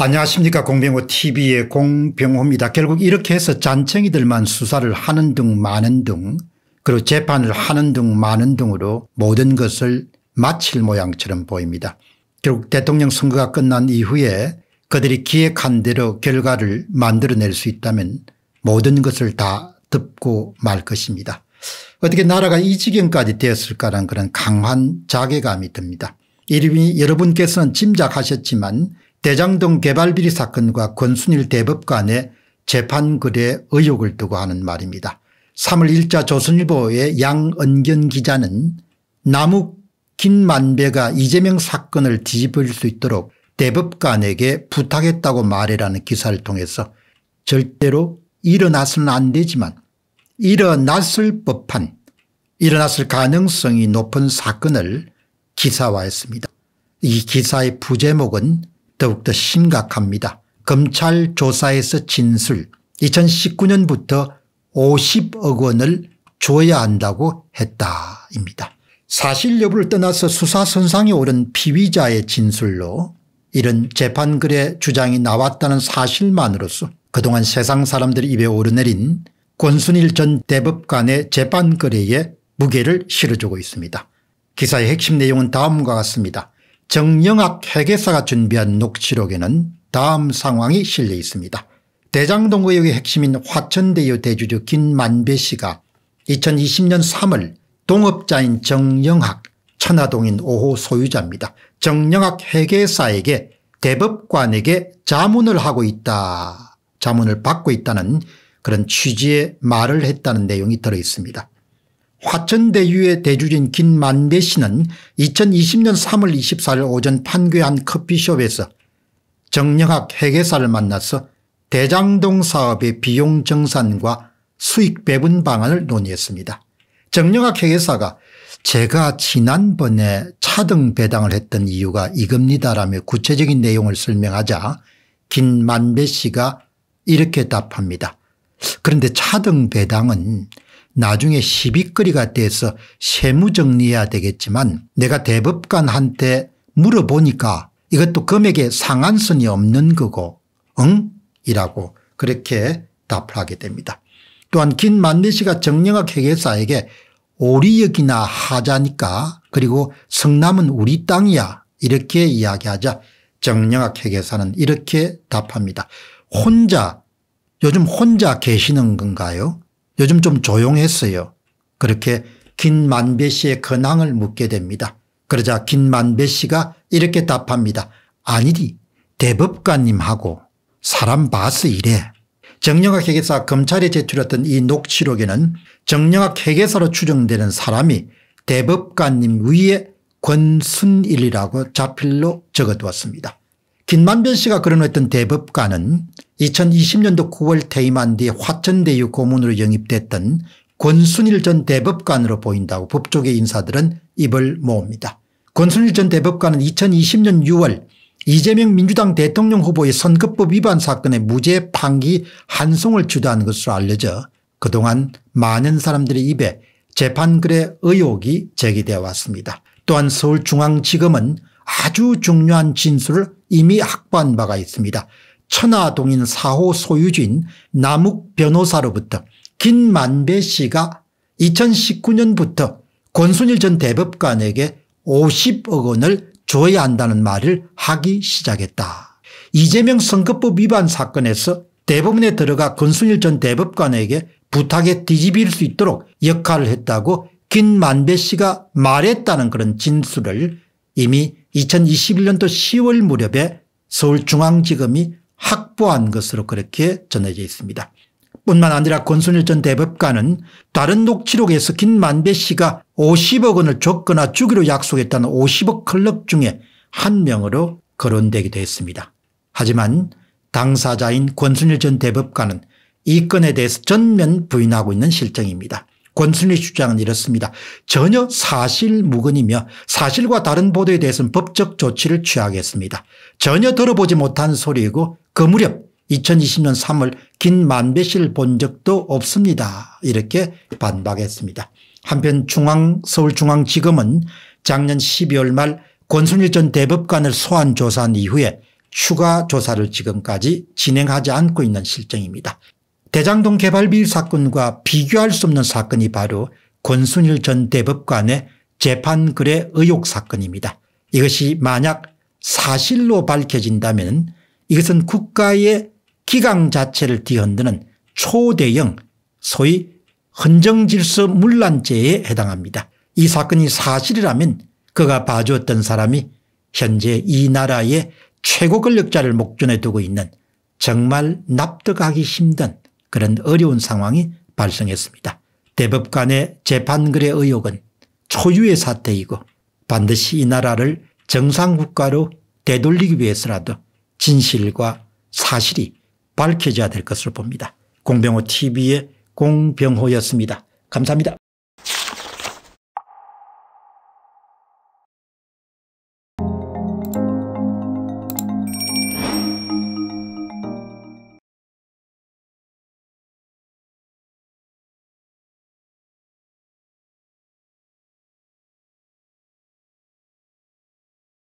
안녕하십니까 공병호 tv의 공병호입니다. 결국 이렇게 해서 잔챙이들만 수사를 하는 등 많은 등 그리고 재판을 하는 등 많은 등으로 모든 것을 마칠 모양처럼 보입니다. 결국 대통령 선거가 끝난 이후에 그들이 기획한 대로 결과를 만들어낼 수 있다면 모든 것을 다 덮고 말 것입니다. 어떻게 나라가 이 지경까지 되었을까라는 그런 강한 자괴감이 듭니다. 이름이 여러분께서는 짐작하셨지만 대장동 개발비리 사건과 권순일 대법관의 재판글에 의혹을 두고 하는 말입니다. 3월 1자 조선일보의 양은견 기자는 나무 긴만배가 이재명 사건을 뒤집을 수 있도록 대법관에게 부탁했다고 말해라는 기사를 통해서 절대로 일어나서는 안 되지만 일어났을 법한 일어났을 가능성이 높은 사건을 기사화했습니다. 이 기사의 부제목은 더욱더 심각합니다. 검찰 조사에서 진술 2019년부터 50억 원을 줘야 한다고 했다입니다. 사실 여부를 떠나서 수사 선상에 오른 피의자의 진술로 이런 재판글의 주장이 나왔다는 사실만으로서 그동안 세상 사람들의 입에 오르내린 권순일 전 대법관의 재판거래에 무게를 실어주고 있습니다. 기사의 핵심 내용은 다음과 같습니다. 정영학 회계사가 준비한 녹취록에는 다음 상황이 실려 있습니다. 대장동의역의 핵심인 화천대유 대주주 김만배 씨가 2020년 3월 동업자인 정영학 천화동인 5호 소유자입니다. 정영학 회계사에게 대법관에게 자문을 하고 있다 자문을 받고 있다는 그런 취지의 말을 했다는 내용이 들어 있습니다. 화천대유의 대주주인 김만배 씨는 2020년 3월 24일 오전 판교의 한 커피숍에서 정영학 회계사를 만나서 대장동 사업의 비용 정산과 수익 배분 방안을 논의했습니다. 정영학 회계사가 제가 지난번에 차등 배당을 했던 이유가 이겁니다라며 구체적인 내용을 설명하자 김만배 씨가 이렇게 답합니다. 그런데 차등 배당은 나중에 시비거리가 돼서 세무정리해야 되겠지만 내가 대법관한테 물어보니까 이것도 금액에 상한선이 없는 거고 응? 이라고 그렇게 답을 하게 됩니다. 또한 긴 만리씨가 정영학 회계사에게 오리역이나 하자니까 그리고 성남은 우리 땅이야 이렇게 이야기하자 정영학 회계사는 이렇게 답합니다. 혼자 요즘 혼자 계시는 건가요 요즘 좀 조용했어요. 그렇게 김만배 씨의 근황을 묻게 됩니다. 그러자 김만배 씨가 이렇게 답합니다. 아니디 대법관님하고 사람 봐서 이래. 정영학 회계사 검찰에 제출했던 이 녹취록에는 정영학 회계사로 추정되는 사람이 대법관님 위에 권순일이라고 자필로 적어두었습니다. 김만변 씨가 거론했던 대법관은 2020년도 9월 퇴임한 뒤 화천대유 고문으로 영입됐던 권순일 전 대법관으로 보인다고 법조계 인사들은 입을 모읍니다. 권순일 전 대법관은 2020년 6월 이재명 민주당 대통령 후보의 선거법 위반 사건의 무죄 판기 한송을 주도한 것으로 알려져 그동안 많은 사람들의 입에 재판글의 의혹이 제기되어 왔습니다. 또한 서울중앙지검은 아주 중요한 진술을 이미 확보한 바가 있습니다. 천화동인 4호 소유주인 남욱 변호사로부터 김만배 씨가 2019년부터 권순일 전 대법관에게 50억 원을 줘야 한다는 말을 하기 시작했다. 이재명 선거법 위반 사건에서 대법원에 들어가 권순일 전 대법관에게 부탁에 뒤집힐 수 있도록 역할을 했다고 김만배 씨가 말했다는 그런 진술을 이미 2021년도 10월 무렵에 서울중앙지검이 확보한 것으로 그렇게 전해져 있습니다. 뿐만 아니라 권순일 전 대법관은 다른 녹취록에서 김만배 씨가 50억 원을 줬거나 주기로 약속했다는 50억 클럽 중에 한 명으로 거론되기도 했습니다. 하지만 당사자인 권순일 전 대법관은 이 건에 대해서 전면 부인하고 있는 실정입니다. 권순의 주장은 이렇습니다. 전혀 사실무근이며 사실과 다른 보도에 대해서는 법적 조치를 취하겠습니다. 전혀 들어보지 못한 소리이고 그 무렵 2020년 3월 긴 만배실 본 적도 없습니다. 이렇게 반박했습니다. 한편 중앙 서울중앙지검은 작년 12월 말 권순일 전 대법관을 소환 조사한 이후에 추가 조사를 지금까지 진행하지 않고 있는 실정입니다. 대장동 개발비 사건과 비교할 수 없는 사건이 바로 권순일 전 대법관의 재판글의 의혹 사건입니다. 이것이 만약 사실로 밝혀진다면 이것은 국가의 기강 자체를 뒤흔드는 초대형 소위 헌정질서 물란죄에 해당합니다. 이 사건이 사실이라면 그가 봐주었던 사람이 현재 이 나라의 최고 권력자를 목전에 두고 있는 정말 납득하기 힘든 그런 어려운 상황이 발생했습니다. 대법관의 재판글의 의혹은 초유의 사태이고 반드시 이 나라를 정상국가로 되돌리기 위해서라도 진실과 사실이 밝혀져야 될 것으로 봅니다. 공병호 tv의 공병호였습니다. 감사합니다.